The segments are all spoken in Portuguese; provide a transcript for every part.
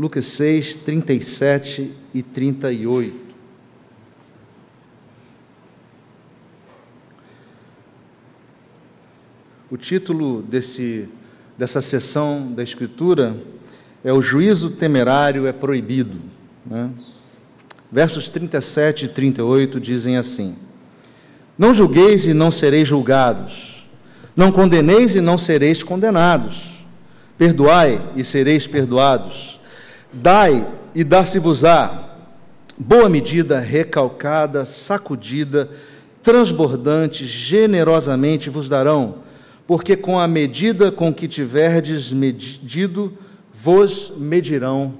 Lucas 6, 37 e 38. O título desse, dessa sessão da Escritura é O juízo temerário é proibido. Né? Versos 37 e 38 dizem assim: Não julgueis e não sereis julgados, não condeneis e não sereis condenados, perdoai e sereis perdoados Dai e dar-se-vos-á. Boa medida, recalcada, sacudida, transbordante, generosamente vos darão, porque com a medida com que tiverdes medido, vos medirão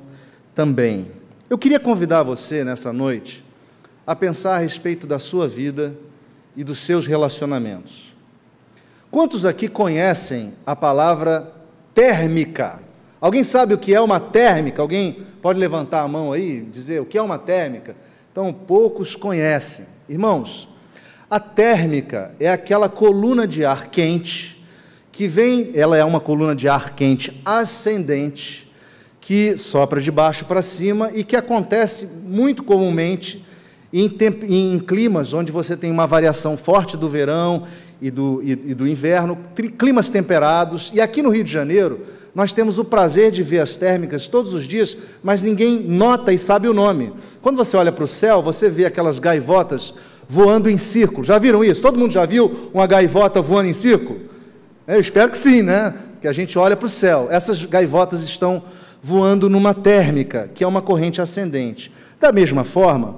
também. Eu queria convidar você nessa noite a pensar a respeito da sua vida e dos seus relacionamentos. Quantos aqui conhecem a palavra térmica? Alguém sabe o que é uma térmica? Alguém pode levantar a mão aí, dizer o que é uma térmica? Então, poucos conhecem. Irmãos, a térmica é aquela coluna de ar quente que vem, ela é uma coluna de ar quente ascendente que sopra de baixo para cima e que acontece muito comumente em, temp, em, climas onde você tem uma variação forte do verão e do, e, e do inverno, climas temperados. E aqui no Rio de Janeiro, nós temos o prazer de ver as térmicas todos os dias, mas ninguém nota e sabe o nome. Quando você olha para o céu, você vê aquelas gaivotas voando em círculo. Já viram isso? Todo mundo já viu uma gaivota voando em círculo? É, eu espero que sim, né? Que a gente olha para o céu. Essas gaivotas estão voando numa térmica, que é uma corrente ascendente. Da mesma forma,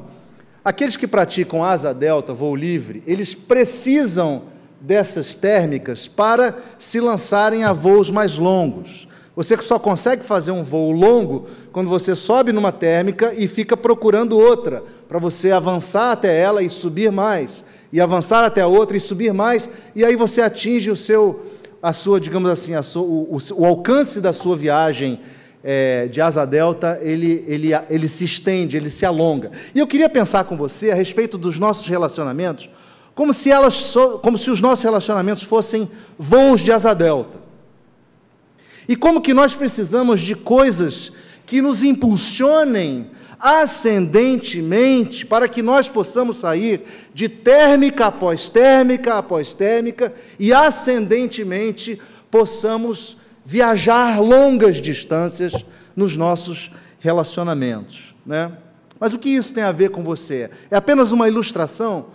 aqueles que praticam asa delta, voo livre, eles precisam dessas térmicas para se lançarem a voos mais longos. Você só consegue fazer um voo longo quando você sobe numa térmica e fica procurando outra, para você avançar até ela e subir mais, e avançar até a outra e subir mais, e aí você atinge o seu, a sua, digamos assim, sua, o, o, o, alcance da sua viagem é, de asa delta, ele, ele, ele se estende, ele se alonga. E eu queria pensar com você a respeito dos nossos relacionamentos como se, elas, como se os nossos relacionamentos fossem voos de asa delta. E como que nós precisamos de coisas que nos impulsionem ascendentemente para que nós possamos sair de térmica após térmica após térmica e ascendentemente possamos viajar longas distâncias nos nossos relacionamentos, né? Mas o que isso tem a ver com você? É apenas uma ilustração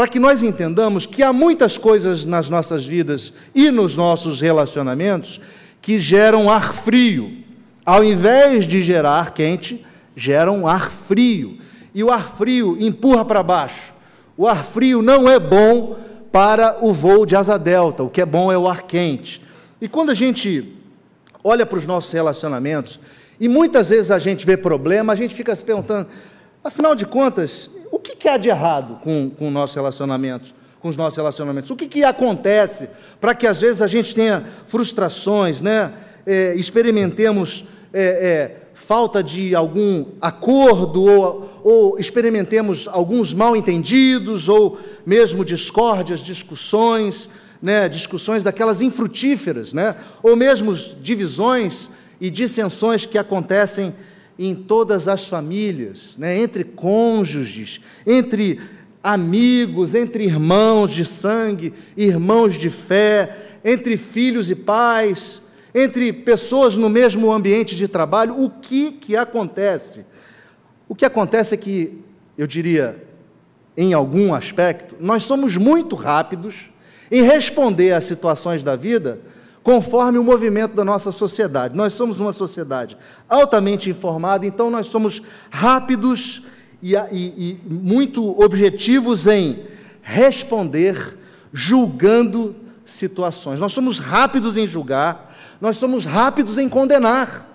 para que nós entendamos que há muitas coisas nas nossas vidas e nos nossos relacionamentos que geram ar frio, ao invés de gerar ar quente, geram ar frio. E o ar frio empurra para baixo. O ar frio não é bom para o voo de asa delta, o que é bom é o ar quente. E quando a gente olha para os nossos relacionamentos, e muitas vezes a gente vê problema, a gente fica se perguntando: afinal de contas, o que, que há de errado com, com nossos relacionamentos? Com os nossos relacionamentos? O que, que acontece para que às vezes a gente tenha frustrações, né? É, experimentemos é, é, falta de algum acordo ou, ou experimentemos alguns mal entendidos ou mesmo discórdias, discussões, né? discussões daquelas infrutíferas, né? ou mesmo divisões e dissensões que acontecem em todas as famílias, né? entre cônjuges, entre amigos, entre irmãos de sangue, irmãos de fé, entre filhos e pais, entre pessoas no mesmo ambiente de trabalho, o que que acontece? O que acontece é que, eu diria, em algum aspecto, nós somos muito rápidos em responder às situações da vida conforme o movimento da nossa sociedade. Nós somos uma sociedade altamente informada, então nós somos rápidos e, e, e muito objetivos em responder, julgando situações. Nós somos rápidos em julgar, nós somos rápidos em condenar,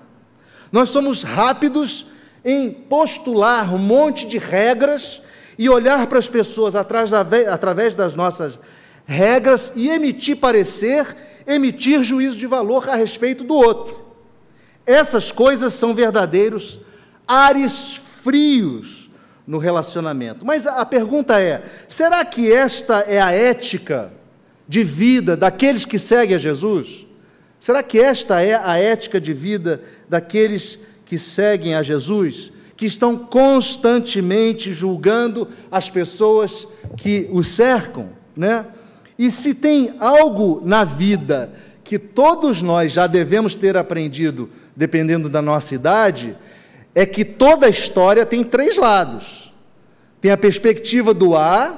nós somos rápidos em postular um monte de regras e olhar para as pessoas através das nossas regras e emitir parecer emitir juízo de valor a respeito do outro. Essas coisas são verdadeiros ares frios no relacionamento. Mas a pergunta é: será que esta é a ética de vida daqueles que seguem a Jesus? Será que esta é a ética de vida daqueles que seguem a Jesus? Que estão constantemente julgando as pessoas que o cercam, né? E se tem algo na vida que todos nós já devemos ter aprendido, dependendo da nossa idade, é que toda a história tem três lados. Tem a perspectiva do A,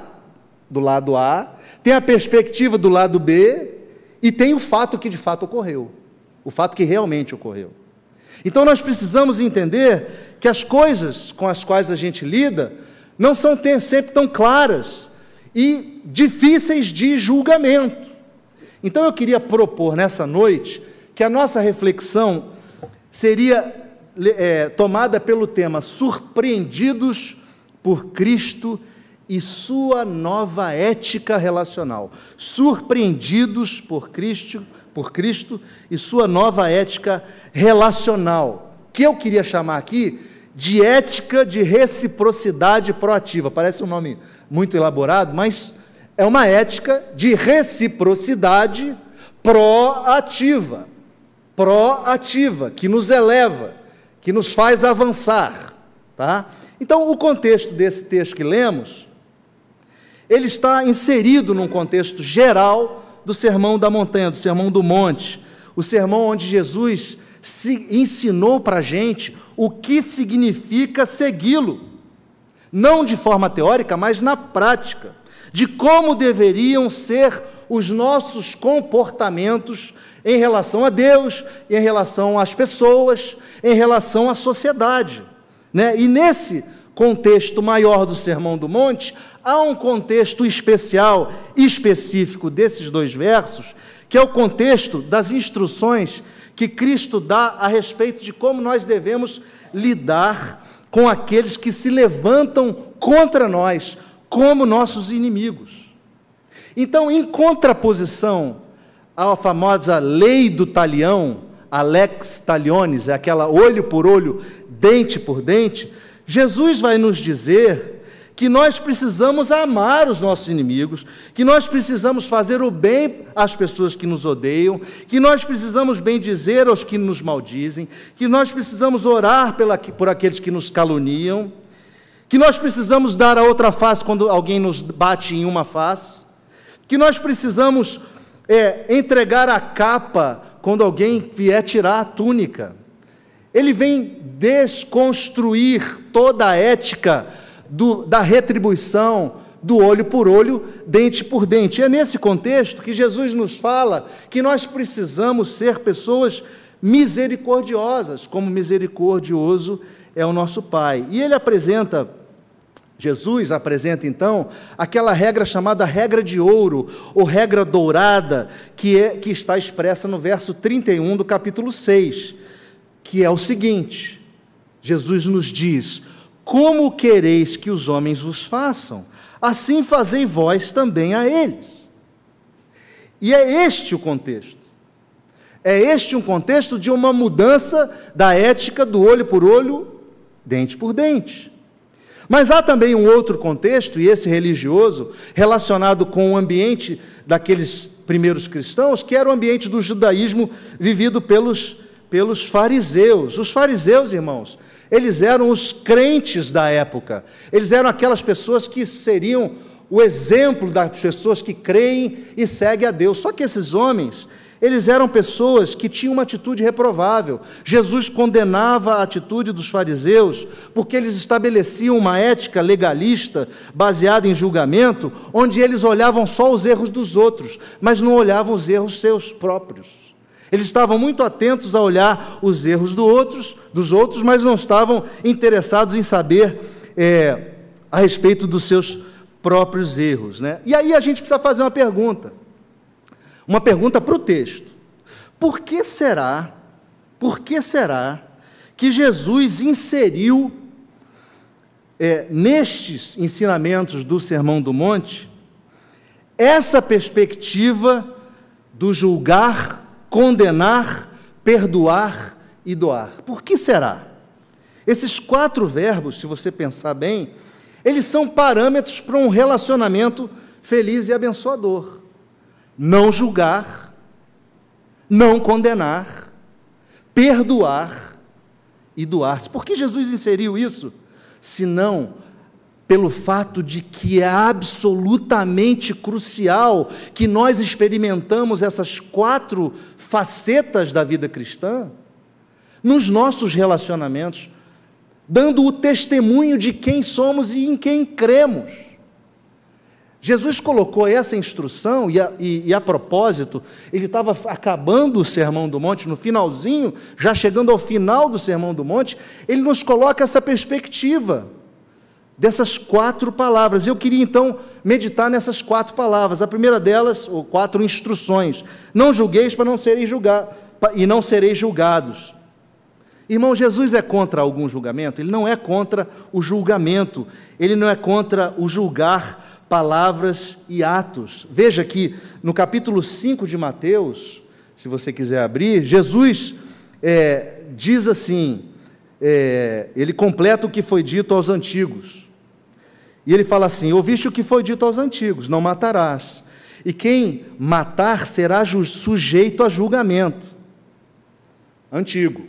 do lado A, tem a perspectiva do lado B e tem o fato que de fato ocorreu, o fato que realmente ocorreu. Então nós precisamos entender que as coisas com as quais a gente lida não são sempre tão claras, e difíceis de julgamento. Então eu queria propor nessa noite que a nossa reflexão seria é, tomada pelo tema Surpreendidos por Cristo e sua nova ética relacional. Surpreendidos por Cristo, por Cristo e sua nova ética relacional, que eu queria chamar aqui de ética de reciprocidade proativa. Parece um nome muito elaborado, mas é uma ética de reciprocidade proativa. Proativa, que nos eleva, que nos faz avançar. Tá? Então, o contexto desse texto que lemos, ele está inserido num contexto geral do Sermão da Montanha, do Sermão do Monte, o sermão onde Jesus ensinou para a gente o que significa segui-lo não de forma teórica, mas na prática, de como deveriam ser os nossos comportamentos em relação a Deus, em relação às pessoas, em relação à sociedade. Né? E nesse contexto maior do Sermão do Monte, há um contexto especial, específico desses dois versos, que é o contexto das instruções que Cristo dá a respeito de como nós devemos lidar com aqueles que se levantam contra nós, como nossos inimigos. Então, em contraposição à famosa lei do talião, Alex Talhones, é aquela olho por olho, dente por dente, Jesus vai nos dizer que nós precisamos amar os nossos inimigos, que nós precisamos fazer o bem às pessoas que nos odeiam, que nós precisamos bem dizer aos que nos maldizem, que nós precisamos orar pela, por aqueles que nos caluniam, que nós precisamos dar a outra face quando alguém nos bate em uma face, que nós precisamos é, entregar a capa quando alguém vier tirar a túnica. Ele vem desconstruir toda a ética do, da retribuição, do olho por olho, dente por dente. É nesse contexto que Jesus nos fala que nós precisamos ser pessoas misericordiosas, como misericordioso é o nosso Pai. E ele apresenta Jesus apresenta então aquela regra chamada regra de ouro, ou regra dourada, que, é, que está expressa no verso 31 do capítulo 6, que é o seguinte: Jesus nos diz: como quereis que os homens vos façam, assim fazei vós também a eles. E é este o contexto. É este um contexto de uma mudança da ética do olho por olho, dente por dente. Mas há também um outro contexto, e esse religioso, relacionado com o ambiente daqueles primeiros cristãos, que era o ambiente do judaísmo vivido pelos, pelos fariseus. Os fariseus, irmãos, eles eram os crentes da época. Eles eram aquelas pessoas que seriam o exemplo das pessoas que creem e seguem a Deus. Só que esses homens, eles eram pessoas que tinham uma atitude reprovável. Jesus condenava a atitude dos fariseus, porque eles estabeleciam uma ética legalista baseada em julgamento, onde eles olhavam só os erros dos outros, mas não olhavam os erros seus próprios. Eles estavam muito atentos a olhar os erros do outros, dos outros, mas não estavam interessados em saber é, a respeito dos seus próprios erros. Né? E aí a gente precisa fazer uma pergunta. Uma pergunta para o texto. Por que será, por que será que Jesus inseriu é, nestes ensinamentos do Sermão do Monte essa perspectiva do julgar condenar, perdoar e doar. Por que será? Esses quatro verbos, se você pensar bem, eles são parâmetros para um relacionamento feliz e abençoador. Não julgar, não condenar, perdoar e doar-se. Por que Jesus inseriu isso? se não pelo fato de que é absolutamente crucial que nós experimentamos essas quatro facetas da vida cristã, nos nossos relacionamentos, dando o testemunho de quem somos e em quem cremos. Jesus colocou essa instrução, e a, e, e a propósito, ele estava acabando o Sermão do Monte, no finalzinho, já chegando ao final do Sermão do Monte, ele nos coloca essa perspectiva dessas quatro palavras. Eu queria então meditar nessas quatro palavras. A primeira delas, ou quatro instruções: Não julgueis para não serem julgados e não sereis julgados. Irmão, Jesus é contra algum julgamento? Ele não é contra o julgamento, ele não é contra o julgar palavras e atos. Veja que no capítulo 5 de Mateus, se você quiser abrir, Jesus é, diz assim: é, ele completa o que foi dito aos antigos. E ele fala assim: Ouviste o que foi dito aos antigos: Não matarás. E quem matar será sujeito a julgamento. Antigo.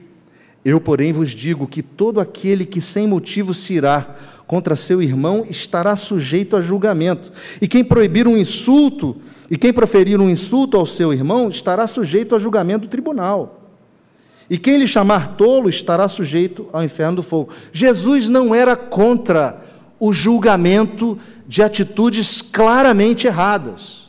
Eu, porém, vos digo que todo aquele que sem motivo se irá contra seu irmão estará sujeito a julgamento. E quem proibir um insulto, e quem proferir um insulto ao seu irmão estará sujeito a julgamento do tribunal. E quem lhe chamar tolo estará sujeito ao inferno do fogo. Jesus não era contra o julgamento de atitudes claramente erradas.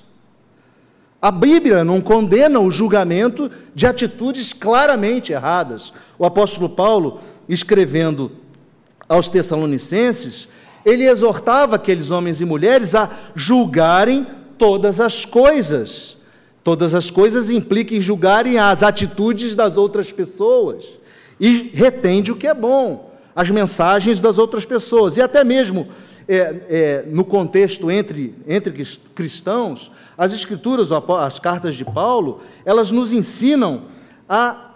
A Bíblia não condena o julgamento de atitudes claramente erradas. O apóstolo Paulo, escrevendo aos Tessalonicenses, ele exortava aqueles homens e mulheres a julgarem todas as coisas. Todas as coisas implica em julgarem as atitudes das outras pessoas e retende o que é bom as mensagens das outras pessoas. E até mesmo é, é, no contexto entre, entre cristãos, as escrituras, as cartas de Paulo, elas nos ensinam a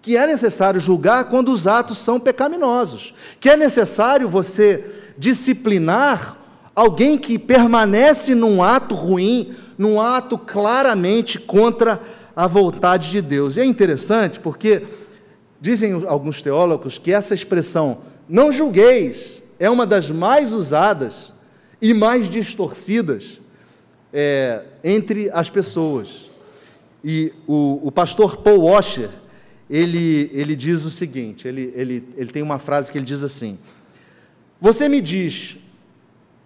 que é necessário julgar quando os atos são pecaminosos, que é necessário você disciplinar alguém que permanece num ato ruim, num ato claramente contra a vontade de Deus. E é interessante porque Dizem alguns teólogos que essa expressão não julgueis é uma das mais usadas e mais distorcidas é, entre as pessoas. E o, o, pastor Paul Washer, ele, ele diz o seguinte, ele, ele, ele tem uma frase que ele diz assim, você me diz,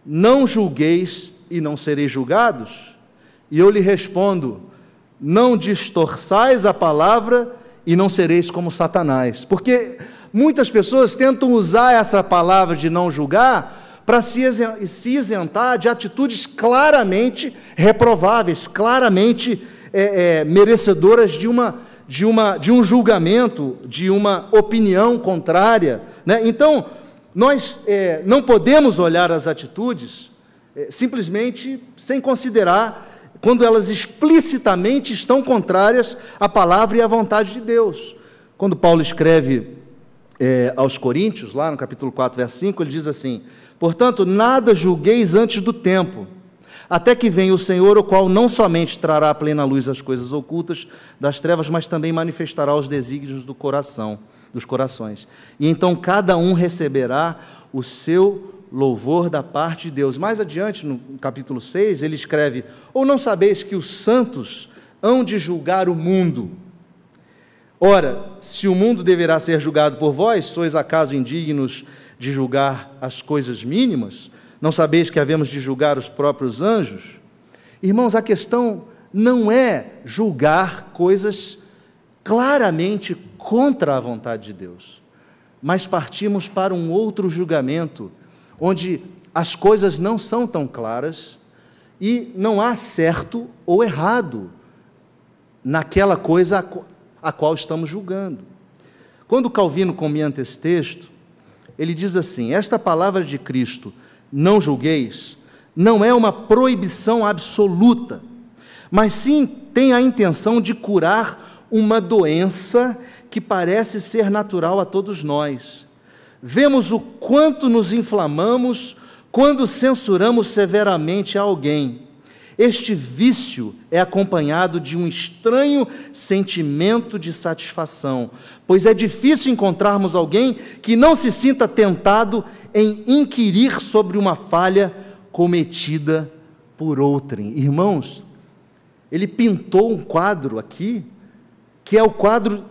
não julgueis e não sereis julgados? E eu lhe respondo, não distorçais a palavra e não sereis como Satanás. Porque muitas pessoas tentam usar essa palavra de não julgar para se isentar de atitudes claramente reprováveis, claramente é, é, merecedoras de uma de, uma, de um julgamento, de uma opinião contrária. Né? Então, nós é, não podemos olhar as atitudes é, simplesmente sem considerar quando elas explicitamente estão contrárias à palavra e à vontade de Deus. Quando Paulo escreve é, aos Coríntios, lá no capítulo 4, versículo 5, ele diz assim: Portanto, nada julgueis antes do tempo, até que venha o Senhor, o qual não somente trará à plena luz as coisas ocultas das trevas, mas também manifestará os desígnios do coração, dos corações. E então cada um receberá o seu louvor da parte de Deus. Mais adiante, no capítulo 6, ele escreve: Ou não sabeis que os santos hão de julgar o mundo? Ora, se o mundo deverá ser julgado por vós, sois acaso indignos de julgar as coisas mínimas? Não sabeis que havemos de julgar os próprios anjos? Irmãos, a questão não é julgar coisas claramente contra a vontade de Deus, mas partimos para um outro julgamento onde as coisas não são tão claras e não há certo ou errado naquela coisa a qual estamos julgando. Quando Calvino comenta esse texto, ele diz assim: Esta palavra de Cristo, não julgueis, não é uma proibição absoluta, mas sim tem a intenção de curar uma doença que parece ser natural a todos nós Vemos o quanto nos inflamamos quando censuramos severamente a alguém. Este vício é acompanhado de um estranho sentimento de satisfação, pois é difícil encontrarmos alguém que não se sinta tentado em inquirir sobre uma falha cometida por outrem. Irmãos, ele pintou um quadro aqui, que é o quadro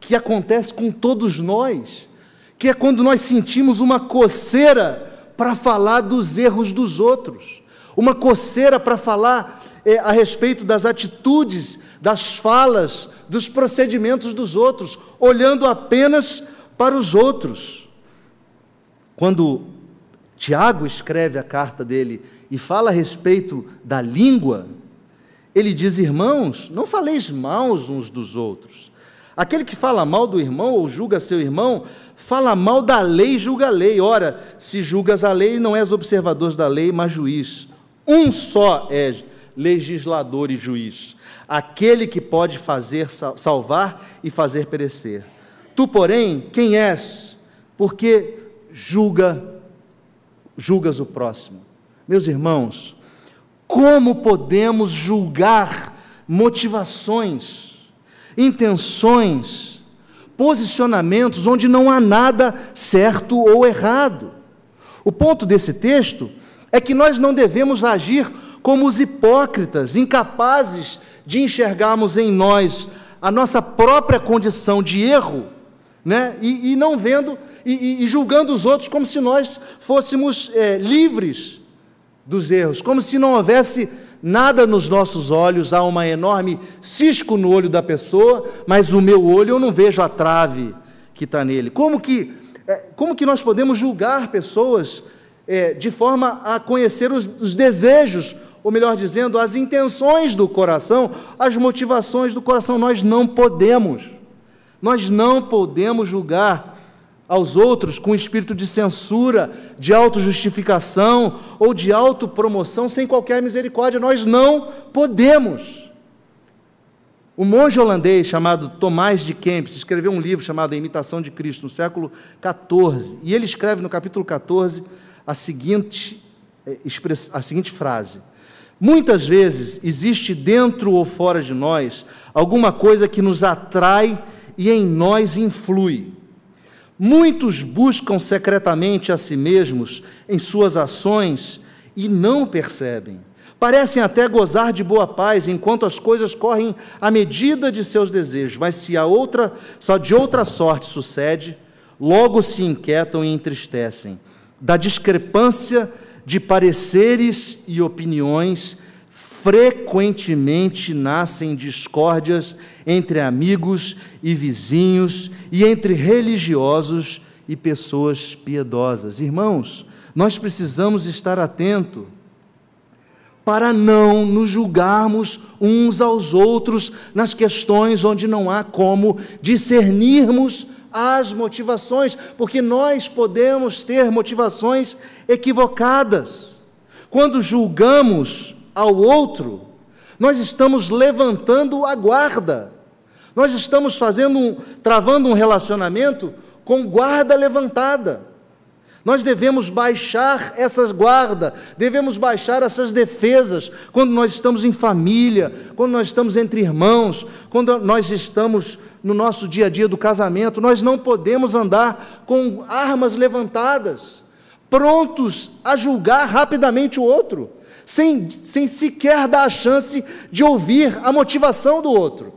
que acontece com todos nós que é quando nós sentimos uma coceira para falar dos erros dos outros, uma coceira para falar é, a respeito das atitudes, das falas, dos procedimentos dos outros, olhando apenas para os outros. Quando Tiago escreve a carta dele e fala a respeito da língua, ele diz: Irmãos, não faleis maus uns dos outros, Aquele que fala mal do irmão ou julga seu irmão, fala mal da lei, julga a lei. Ora, se julgas a lei, não és observador da lei, mas juiz. Um só é legislador e juiz, aquele que pode fazer salvar e fazer perecer. Tu, porém, quem és? Porque julga julgas o próximo. Meus irmãos, como podemos julgar motivações? intenções, posicionamentos onde não há nada certo ou errado. O ponto desse texto é que nós não devemos agir como os hipócritas, incapazes de enxergarmos em nós a nossa própria condição de erro, né? e, e não vendo e, e, e, julgando os outros como se nós fôssemos é, livres dos erros, como se não houvesse nada nos nossos olhos, há uma enorme cisco no olho da pessoa, mas o meu olho eu não vejo a trave que está nele. Como que, é, como que nós podemos julgar pessoas é, de forma a conhecer os, os desejos, ou melhor dizendo, as intenções do coração, as motivações do coração? Nós não podemos. Nós não podemos julgar aos outros com espírito de censura, de autojustificação ou de autopromoção sem qualquer misericórdia. Nós não podemos. O monge holandês chamado Tomás de Kempis escreveu um livro chamado A Imitação de Cristo, no século XIV, e ele escreve no capítulo 14 a seguinte, eh, a seguinte frase: Muitas vezes existe dentro ou fora de nós alguma coisa que nos atrai e em nós influi Muitos buscam secretamente a si mesmos em suas ações e não percebem. Parecem até gozar de boa paz enquanto as coisas correm à medida de seus desejos, mas se a outra, só de outra sorte sucede, logo se inquietam e entristecem. Da discrepância de pareceres e opiniões, frequentemente nascem discórdias entre amigos e vizinhos, e entre religiosos e pessoas piedosas. Irmãos, nós precisamos estar atento para não nos julgarmos uns aos outros nas questões onde não há como discernirmos as motivações, porque nós podemos ter motivações equivocadas. Quando julgamos ao outro, nós estamos levantando a guarda nós estamos fazendo um, travando um relacionamento com guarda levantada. Nós devemos baixar essas guardas, devemos baixar essas defesas quando nós estamos em família, quando nós estamos entre irmãos, quando nós estamos no nosso dia a dia do casamento. Nós não podemos andar com armas levantadas, prontos a julgar rapidamente o outro, sem, sem sequer dar a chance de ouvir a motivação do outro.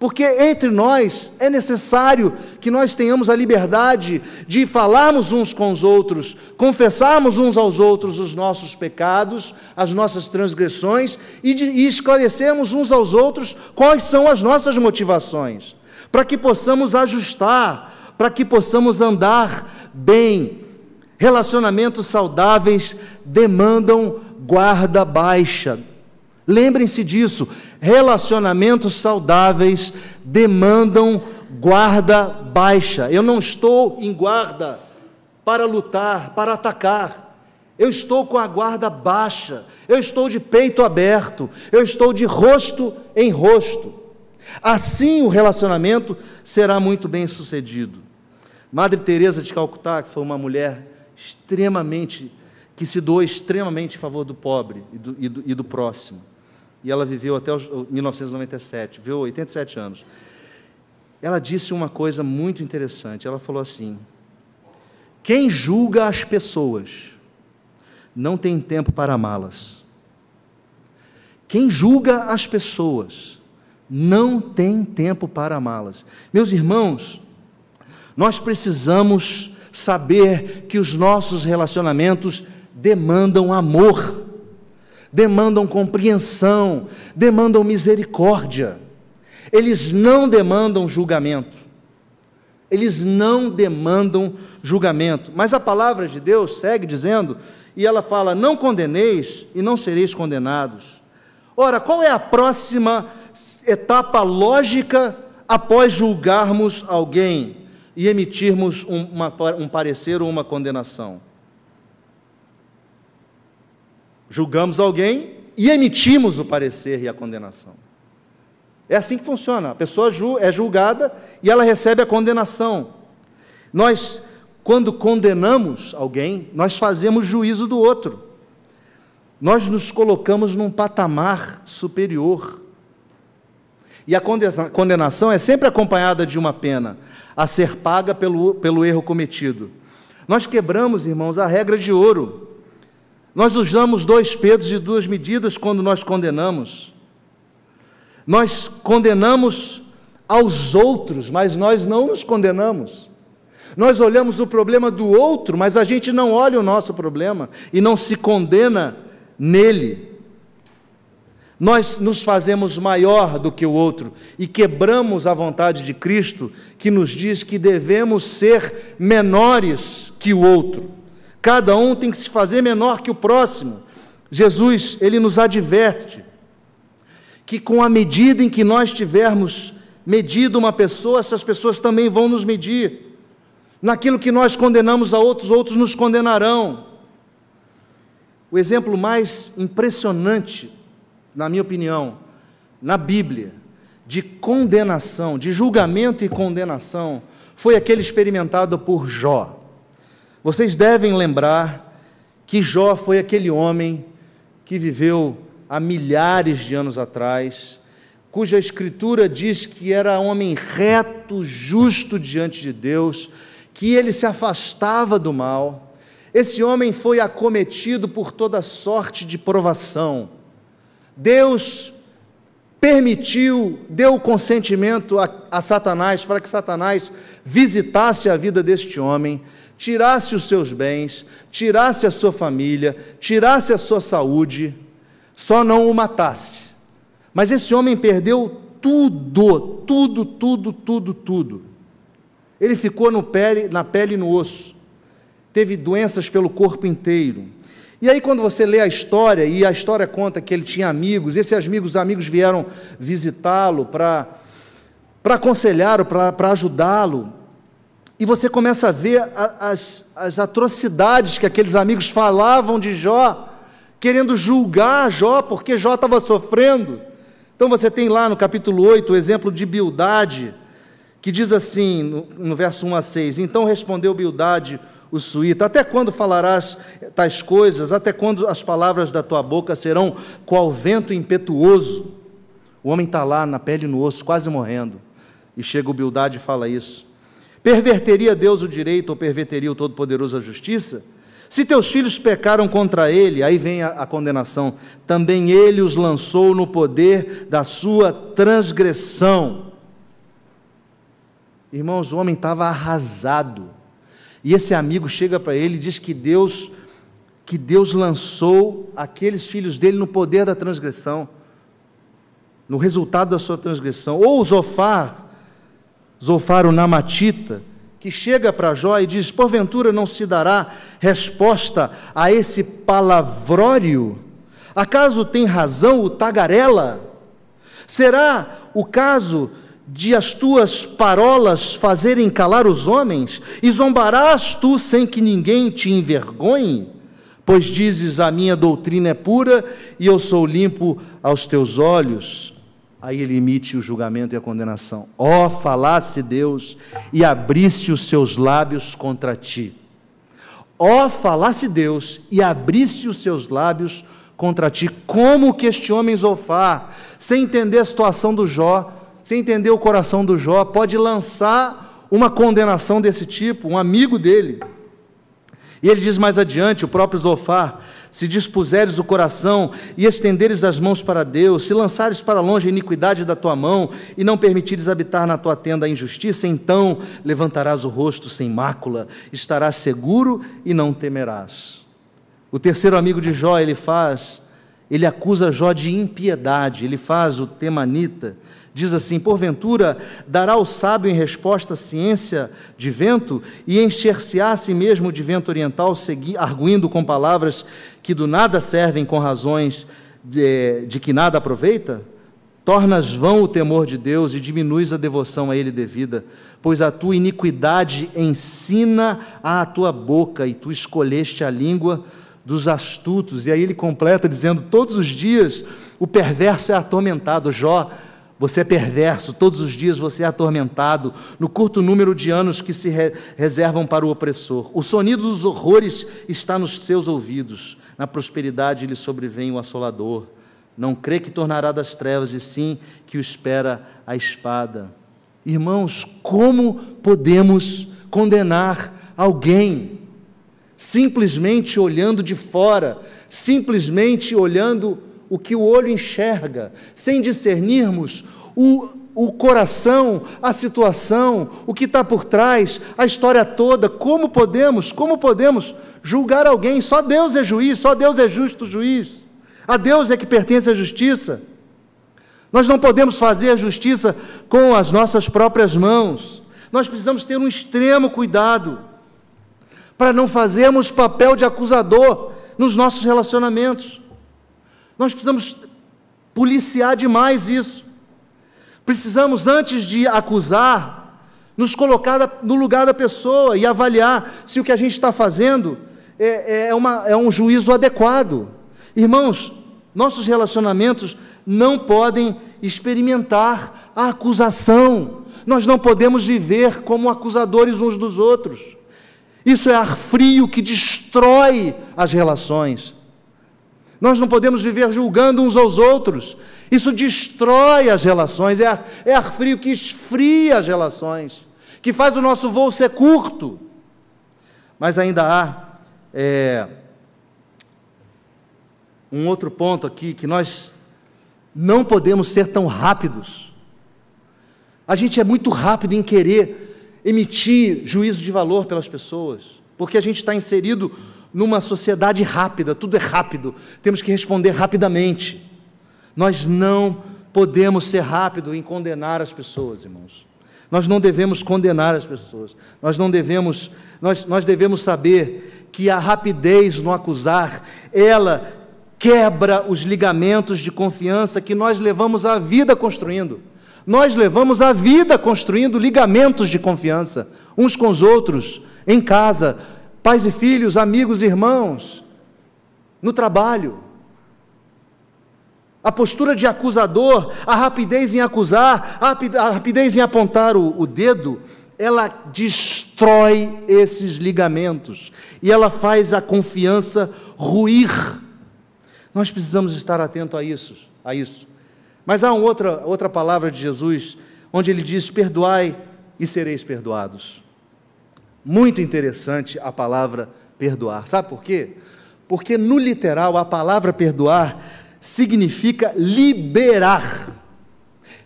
Porque entre nós é necessário que nós tenhamos a liberdade de falarmos uns com os outros, confessarmos uns aos outros os nossos pecados, as nossas transgressões e, de, e esclarecermos uns aos outros quais são as nossas motivações, para que possamos ajustar, para que possamos andar bem. Relacionamentos saudáveis demandam guarda baixa. Lembrem-se disso. Relacionamentos saudáveis demandam guarda baixa. Eu não estou em guarda para lutar, para atacar. Eu estou com a guarda baixa, eu estou de peito aberto, eu estou de rosto em rosto. Assim o relacionamento será muito bem sucedido. Madre Teresa de Calcutá, que foi uma mulher extremamente que se doou extremamente em favor do pobre e do, e do, e do próximo e ela viveu até 1997, viu? 87 anos. Ela disse uma coisa muito interessante. Ela falou assim: Quem julga as pessoas não tem tempo para amá-las. Quem julga as pessoas não tem tempo para amá-las. Meus irmãos, nós precisamos saber que os nossos relacionamentos demandam amor demandam compreensão, demandam misericórdia. Eles não demandam julgamento. Eles não demandam julgamento. Mas a palavra de Deus segue dizendo, e ela fala: Não condeneis e não sereis condenados. Ora, qual é a próxima etapa lógica após julgarmos alguém e emitirmos um, uma, um parecer ou uma condenação? julgamos alguém e emitimos o parecer e a condenação. É assim que funciona. A pessoa é julgada e ela recebe a condenação. Nós, quando condenamos alguém, nós fazemos juízo do outro. Nós nos colocamos num patamar superior. E a condenação é sempre acompanhada de uma pena a ser paga pelo, pelo erro cometido. Nós quebramos, irmãos, a regra de ouro nós usamos dois pedos e duas medidas quando nós condenamos. Nós condenamos aos outros, mas nós não nos condenamos. Nós olhamos o problema do outro, mas a gente não olha o nosso problema e não se condena nele. Nós nos fazemos maior do que o outro e quebramos a vontade de Cristo, que nos diz que devemos ser menores que o outro. Cada um tem que se fazer menor que o próximo. Jesus, ele nos adverte que com a medida em que nós tivermos medido uma pessoa, essas pessoas também vão nos medir. Naquilo que nós condenamos a outros, outros nos condenarão. O exemplo mais impressionante, na minha opinião, na Bíblia, de condenação, de julgamento e condenação, foi aquele experimentado por Jó. Vocês devem lembrar que Jó foi aquele homem que viveu há milhares de anos atrás, cuja escritura diz que era homem reto, justo diante de Deus, que ele se afastava do mal. Esse homem foi acometido por toda sorte de provação. Deus permitiu, deu consentimento a, a Satanás para que Satanás visitasse a vida deste homem, tirasse os seus bens, tirasse a sua família, tirasse a sua saúde, só não o matasse. Mas esse homem perdeu tudo, tudo, tudo, tudo, tudo. Ele ficou no pele, na pele e no osso. Teve doenças pelo corpo inteiro. E aí, quando você lê a história, e a história conta que ele tinha amigos, esses amigos, amigos vieram visitá-lo para aconselhá-lo, aconselhá-lo, para ajudá-lo, e você começa a ver as, as atrocidades que aqueles amigos falavam de Jó, querendo julgar Jó, porque Jó estava sofrendo. Então você tem lá no capítulo 8 o exemplo de Bildade, que diz assim, no, no verso 1 a 6, Então respondeu Bildade, o suíta, até quando falarás tais coisas, até quando as palavras da tua boca serão qual vento impetuoso? O homem está lá na pele e no osso, quase morrendo. E chega o Bildade e fala isso. Perverteria Deus o direito ou perverteria o Todo-Poderoso a justiça? Se teus filhos pecaram contra ele, aí vem a, a, condenação, também ele os lançou no poder da sua transgressão. Irmãos, o homem estava arrasado. E esse amigo chega para ele e diz que Deus que Deus lançou aqueles filhos dele no poder da transgressão, no resultado da sua transgressão. Ou Zofar Zofaro Namatita, que chega para Jó e diz: Porventura não se dará resposta a esse palavrório? Acaso tem razão o tagarela? Será o caso de as tuas parolas fazerem calar os homens? E zombarás tu sem que ninguém te envergonhe? Pois dizes: A minha doutrina é pura e eu sou limpo aos teus olhos. Aí ele emite o julgamento e a condenação. Ó, oh, falasse Deus e abrisse os seus lábios contra ti. Ó, oh, falasse Deus e abrisse os seus lábios contra ti. Como que este homem Zofar, sem entender a situação do Jó, sem entender o coração do Jó, pode lançar uma condenação desse tipo, um amigo dele? E ele diz mais adiante, o próprio Zofar, se dispuseres o coração e estenderes as mãos para Deus, se lançares para longe a iniquidade da tua mão e não permitires habitar na tua tenda a injustiça, então levantarás o rosto sem mácula, estarás seguro e não temerás. O terceiro amigo de Jó, ele faz, ele acusa Jó de impiedade, ele faz o temanita Diz assim: Porventura dará o sábio em resposta ciência de vento e encher-se-á a si mesmo de vento oriental, segui, arguindo com palavras que do nada servem, com razões de, de que nada aproveita? Tornas vão o temor de Deus e diminuis a devoção a Ele devida, pois a tua iniquidade ensina à tua boca e tu escolheste a língua dos astutos. E aí ele completa dizendo: Todos os dias o perverso é atormentado. Jó você é perverso, todos os dias você é atormentado, no curto número de anos que se re reservam para o opressor. O sonido dos horrores está nos seus ouvidos, na prosperidade lhe sobrevém o assolador. Não crê que tornará das trevas, e sim que o espera a espada. Irmãos, como podemos condenar alguém simplesmente olhando de fora, simplesmente olhando o que o olho enxerga, sem discernirmos o, o coração, a situação, o que está por trás, a história toda, como podemos, como podemos julgar alguém? Só Deus é juiz, só Deus é justo juiz. A Deus é que pertence a justiça. Nós não podemos fazer a justiça com as nossas próprias mãos. Nós precisamos ter um extremo cuidado para não fazermos papel de acusador nos nossos relacionamentos. Nós precisamos policiar demais isso. Precisamos, antes de acusar, nos colocar no lugar da pessoa e avaliar se o que a gente está fazendo é, é, é, uma, é um juízo adequado. Irmãos, nossos relacionamentos não podem experimentar a acusação. Nós não podemos viver como acusadores uns dos outros. Isso é ar frio que destrói as relações. Nós não podemos viver julgando uns aos outros. Isso destrói as relações, é ar, é ar frio que esfria as relações, que faz o nosso voo ser curto. Mas ainda há é, um outro ponto aqui que nós não podemos ser tão rápidos. A gente é muito rápido em querer emitir juízo de valor pelas pessoas, porque a gente está inserido numa sociedade rápida, tudo é rápido, temos que responder rapidamente. Nós não podemos ser rápido em condenar as pessoas, irmãos. Nós não devemos condenar as pessoas. Nós não devemos, nós, nós devemos saber que a rapidez no acusar, ela quebra os ligamentos de confiança que nós levamos a vida construindo. Nós levamos a vida construindo ligamentos de confiança uns com os outros, em casa, pais e filhos, amigos e irmãos, no trabalho. A postura de acusador, a rapidez em acusar, a rapidez em apontar o, o dedo, ela destrói esses ligamentos e ela faz a confiança ruir. Nós precisamos estar atento a isso, a isso. Mas há uma outra, outra palavra de Jesus onde ele diz: "Perdoai e sereis perdoados". Muito interessante a palavra perdoar. Sabe por quê? Porque no literal a palavra perdoar significa liberar,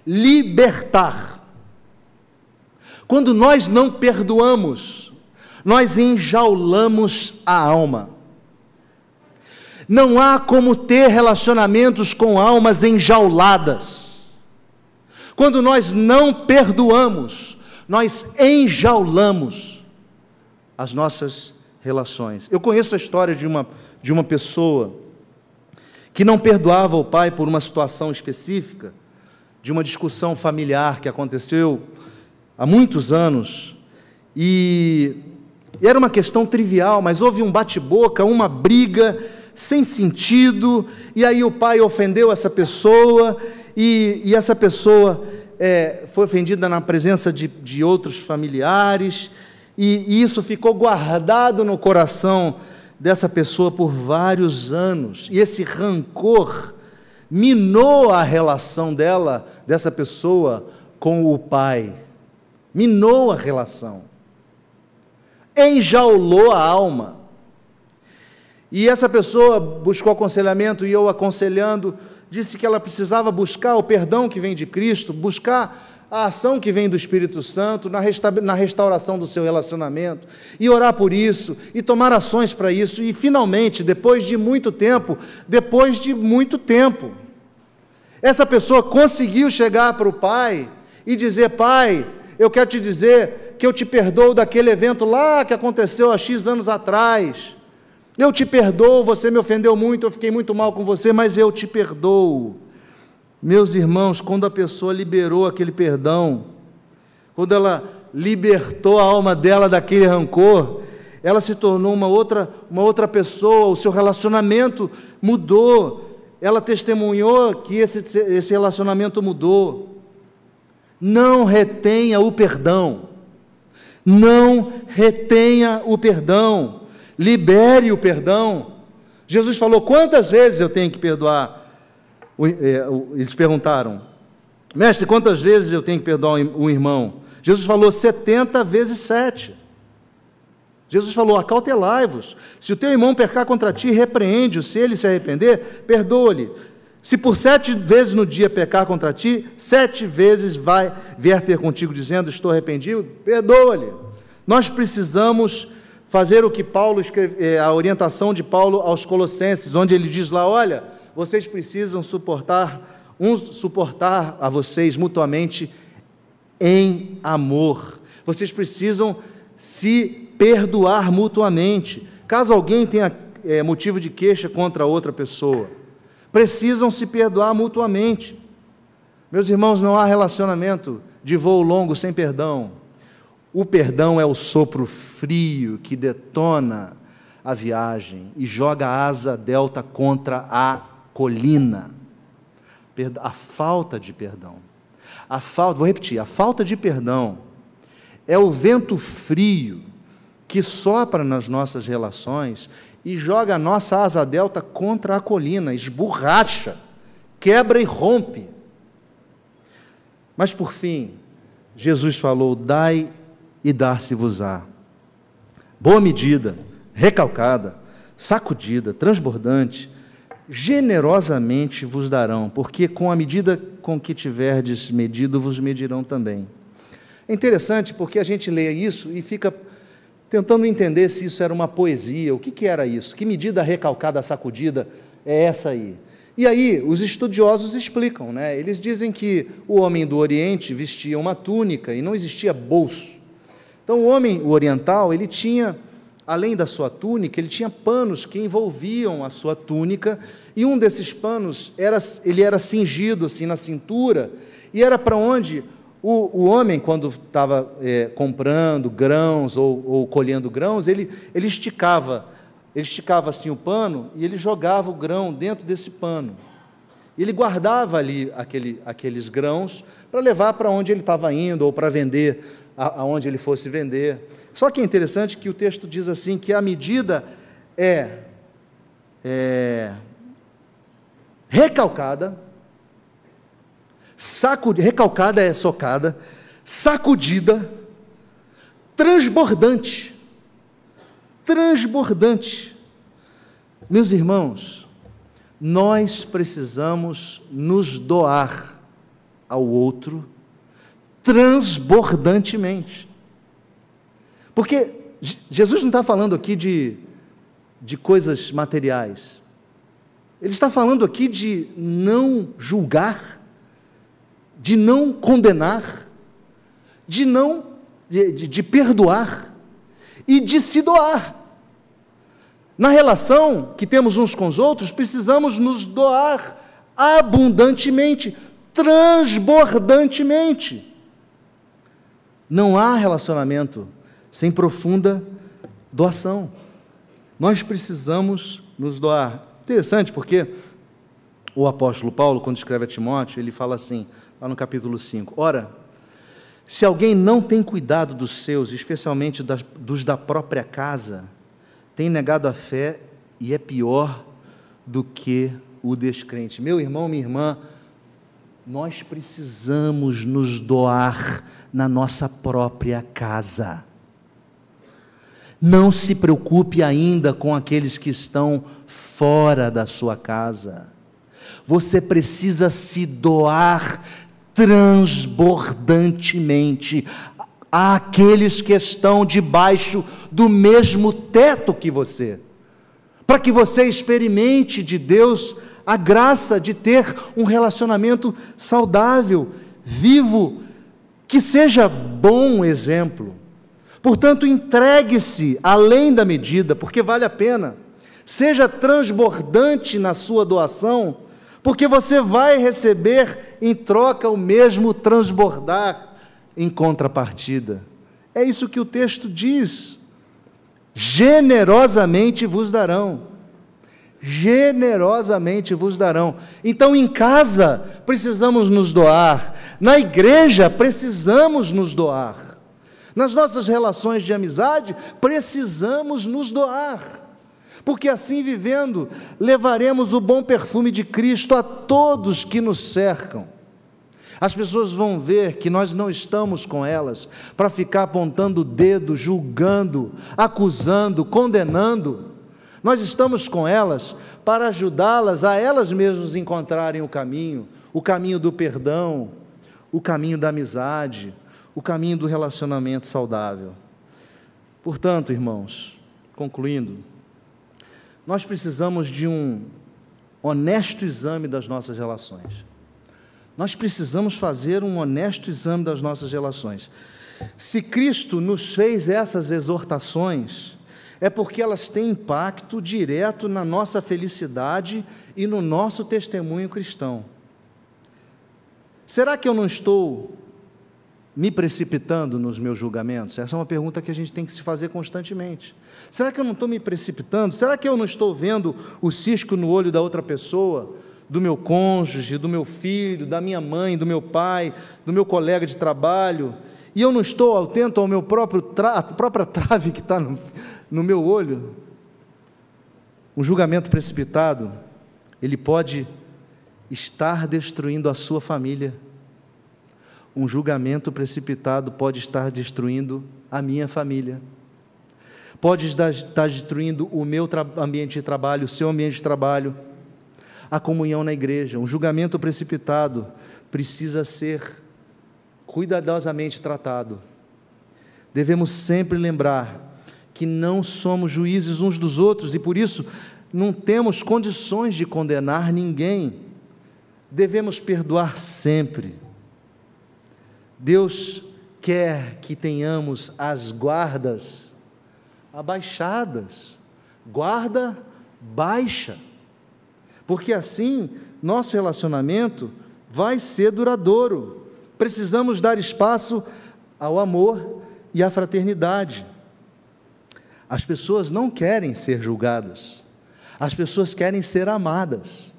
libertar. Quando nós não perdoamos, nós enjaulamos a alma. Não há como ter relacionamentos com almas enjauladas. Quando nós não perdoamos, nós enjaulamos as nossas relações. Eu conheço a história de uma, de uma pessoa que não perdoava o pai por uma situação específica, de uma discussão familiar que aconteceu há muitos anos, e, e era uma questão trivial, mas houve um bate-boca, uma briga sem sentido, e aí o pai ofendeu essa pessoa, e, e essa pessoa é, foi ofendida na presença de, de outros familiares, e isso ficou guardado no coração dessa pessoa por vários anos. E esse rancor minou a relação dela, dessa pessoa, com o pai. Minou a relação. Enjaulou a alma. E essa pessoa buscou aconselhamento e eu aconselhando, disse que ela precisava buscar o perdão que vem de Cristo, buscar a ação que vem do Espírito Santo na, resta na restauração do seu relacionamento, e orar por isso, e tomar ações para isso, e finalmente, depois de muito tempo, depois de muito tempo, essa pessoa conseguiu chegar para o pai e dizer: Pai, eu quero te dizer que eu te perdoo daquele evento lá que aconteceu há X anos atrás. Eu te perdoo, você me ofendeu muito, eu fiquei muito mal com você, mas eu te perdoo. Meus irmãos, quando a pessoa liberou aquele perdão, quando ela libertou a alma dela daquele rancor, ela se tornou uma outra, uma outra pessoa, o seu relacionamento mudou, ela testemunhou que esse, esse relacionamento mudou. Não retenha o perdão, não retenha o perdão, libere o perdão. Jesus falou: quantas vezes eu tenho que perdoar? É, eles perguntaram: Mestre, quantas vezes eu tenho que perdoar um irmão? Jesus falou: 70 vezes 7. Jesus falou: Acautelai-vos. Se o teu irmão pecar contra ti, repreende-o. Se ele se arrepender, perdoa-lhe. Se por sete vezes no dia pecar contra ti, sete vezes vai vier ter contigo dizendo: Estou arrependido, perdoa-lhe. Nós precisamos fazer o que Paulo escreve, é, a orientação de Paulo aos Colossenses, onde ele diz lá: Olha, vocês precisam suportar uns suportar a vocês mutuamente em amor. Vocês precisam se perdoar mutuamente. Caso alguém tenha é, motivo de queixa contra outra pessoa, precisam se perdoar mutuamente. Meus irmãos, não há relacionamento de voo longo sem perdão. O perdão é o sopro frio que detona a viagem e joga a asa delta contra a colina. A falta de perdão. A falta, vou repetir, a falta de perdão é o vento frio que sopra nas nossas relações e joga a nossa asa delta contra a colina, esborracha, quebra e rompe. Mas por fim, Jesus falou: dai e dar-se-vos-á. Boa medida, recalcada, sacudida, transbordante, generosamente vos darão, porque com a medida com que tiverdes medido, vos medirão também. É interessante porque a gente lê isso e fica tentando entender se isso era uma poesia, o que, que era isso, que medida recalcada, sacudida é essa aí. E aí, os estudiosos explicam, né? eles dizem que o homem do Oriente vestia uma túnica e não existia bolso. Então, o homem o oriental, ele tinha Além da sua túnica, ele tinha panos que envolviam a sua túnica, e um desses panos era, ele era cingido assim na cintura, e era para onde o, o, homem, quando estava é, comprando grãos ou, ou, colhendo grãos, ele, ele esticava, ele esticava assim o pano e ele jogava o grão dentro desse pano. Ele guardava ali aquele, aqueles grãos para levar para onde ele estava indo ou para vender, aonde ele fosse vender. Só que é interessante que o texto diz assim: que a medida é, é recalcada, sacud, recalcada é socada, sacudida, transbordante. Transbordante. Meus irmãos, nós precisamos nos doar ao outro transbordantemente. Porque Jesus não está falando aqui de, de coisas materiais. Ele está falando aqui de não julgar, de não condenar, de não de, de perdoar e de se doar. Na relação que temos uns com os outros, precisamos nos doar abundantemente, transbordantemente. Não há relacionamento sem profunda doação. Nós precisamos nos doar. Interessante porque o apóstolo Paulo, quando escreve a Timóteo, ele fala assim, lá no capítulo 5, ora, se alguém não tem cuidado dos seus, especialmente das, dos da própria casa, tem negado a fé e é pior do que o descrente. Meu irmão, minha irmã, nós precisamos nos doar na nossa própria casa. Não se preocupe ainda com aqueles que estão fora da sua casa. Você precisa se doar transbordantemente àqueles que estão debaixo do mesmo teto que você, para que você experimente de Deus a graça de ter um relacionamento saudável, vivo, que seja bom exemplo. Portanto, entregue-se além da medida, porque vale a pena. Seja transbordante na sua doação, porque você vai receber em troca o mesmo transbordar em contrapartida. É isso que o texto diz. Generosamente vos darão. Generosamente vos darão. Então, em casa, precisamos nos doar. Na igreja, precisamos nos doar. Nas nossas relações de amizade, precisamos nos doar, porque assim vivendo, levaremos o bom perfume de Cristo a todos que nos cercam. As pessoas vão ver que nós não estamos com elas para ficar apontando o dedo, julgando, acusando, condenando. Nós estamos com elas para ajudá-las a elas mesmas encontrarem o caminho, o caminho do perdão, o caminho da amizade, o caminho do relacionamento saudável. Portanto, irmãos, concluindo, nós precisamos de um honesto exame das nossas relações. Nós precisamos fazer um honesto exame das nossas relações. Se Cristo nos fez essas exortações, é porque elas têm impacto direto na nossa felicidade e no nosso testemunho cristão. Será que eu não estou me precipitando nos meus julgamentos? Essa é uma pergunta que a gente tem que se fazer constantemente. Será que eu não estou me precipitando? Será que eu não estou vendo o cisco no olho da outra pessoa? Do meu cônjuge, do meu filho, da minha mãe, do meu pai, do meu colega de trabalho? E eu não estou atento ao meu próprio tra... própria trave que está no... no meu olho? Um julgamento precipitado, ele pode estar destruindo a sua família um julgamento precipitado pode estar destruindo a minha família, pode estar destruindo o meu ambiente de trabalho, o seu ambiente de trabalho, a comunhão na igreja. Um julgamento precipitado precisa ser cuidadosamente tratado. Devemos sempre lembrar que não somos juízes uns dos outros e por isso não temos condições de condenar ninguém. Devemos perdoar sempre Deus quer que tenhamos as guardas abaixadas, guarda baixa, porque assim nosso relacionamento vai ser duradouro. Precisamos dar espaço ao amor e à fraternidade. As pessoas não querem ser julgadas, as pessoas querem ser amadas.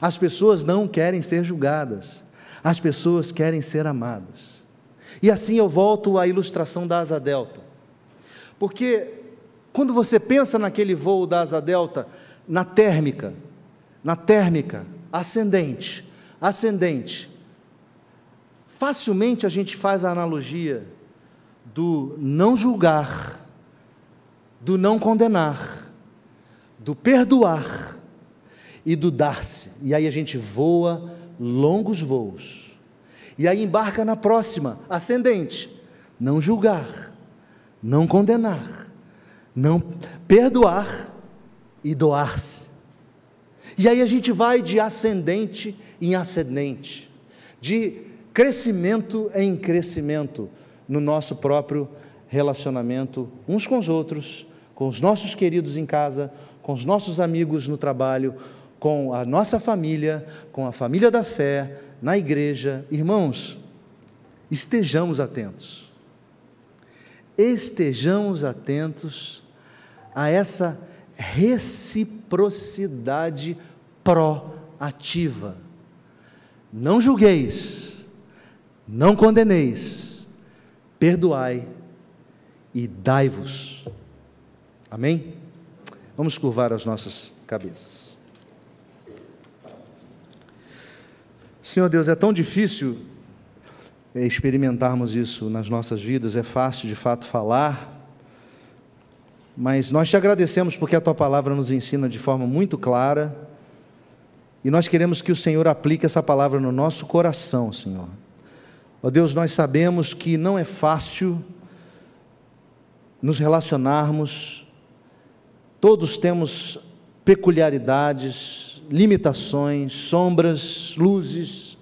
As pessoas não querem ser julgadas, as pessoas querem ser amadas. E assim eu volto à ilustração da asa delta. Porque quando você pensa naquele voo da asa delta, na térmica, na térmica, ascendente, ascendente, facilmente a gente faz a analogia do não julgar, do não condenar, do perdoar e do dar-se. E aí a gente voa longos voos. E aí embarca na próxima, ascendente. Não julgar, não condenar, não perdoar e doar-se. E aí a gente vai de ascendente em ascendente, de crescimento em crescimento no nosso próprio relacionamento uns com os outros, com os nossos queridos em casa, com os nossos amigos no trabalho, com a nossa família, com a família da fé, na igreja. Irmãos, estejamos atentos. Estejamos atentos a essa reciprocidade proativa. Não julgueis, não condeneis, perdoai e dai-vos. Amém? Vamos curvar as nossas cabeças. Senhor Deus, é tão difícil é, experimentarmos isso nas nossas vidas, é fácil de fato falar, mas nós te agradecemos porque a tua palavra nos ensina de forma muito clara e nós queremos que o Senhor aplique essa palavra no nosso coração, Senhor. Ó oh Deus, nós sabemos que não é fácil nos relacionarmos, todos temos peculiaridades, limitações, sombras, luzes.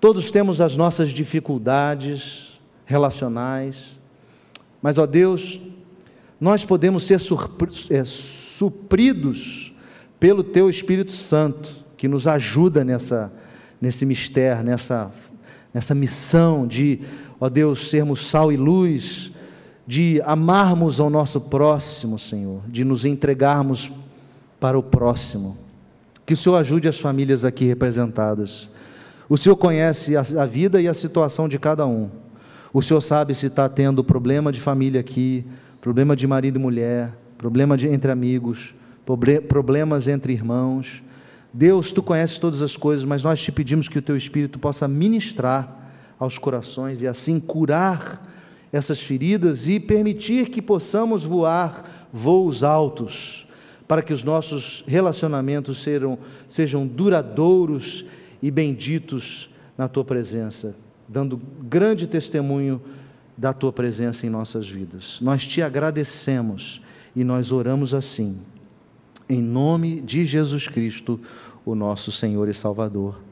Todos temos as nossas dificuldades relacionais. Mas, ó Deus, nós podemos ser é, supridos pelo Teu Espírito Santo, que nos ajuda nessa, nesse mistério, nessa, nessa missão de, ó Deus, sermos sal e luz, de amarmos ao nosso próximo, Senhor, de nos entregarmos para o próximo. Que o Senhor ajude as famílias aqui representadas. O Senhor conhece a vida e a situação de cada um. O Senhor sabe se está tendo problema de família aqui, problema de marido e mulher, problema de, entre amigos, problemas entre irmãos. Deus, tu conheces todas as coisas, mas nós te pedimos que o teu espírito possa ministrar aos corações e assim curar essas feridas e permitir que possamos voar voos altos para que os nossos relacionamentos sejam, sejam duradouros e benditos na tua presença, dando grande testemunho da tua presença em nossas vidas. Nós te agradecemos e nós oramos assim, em nome de Jesus Cristo, o nosso Senhor e Salvador.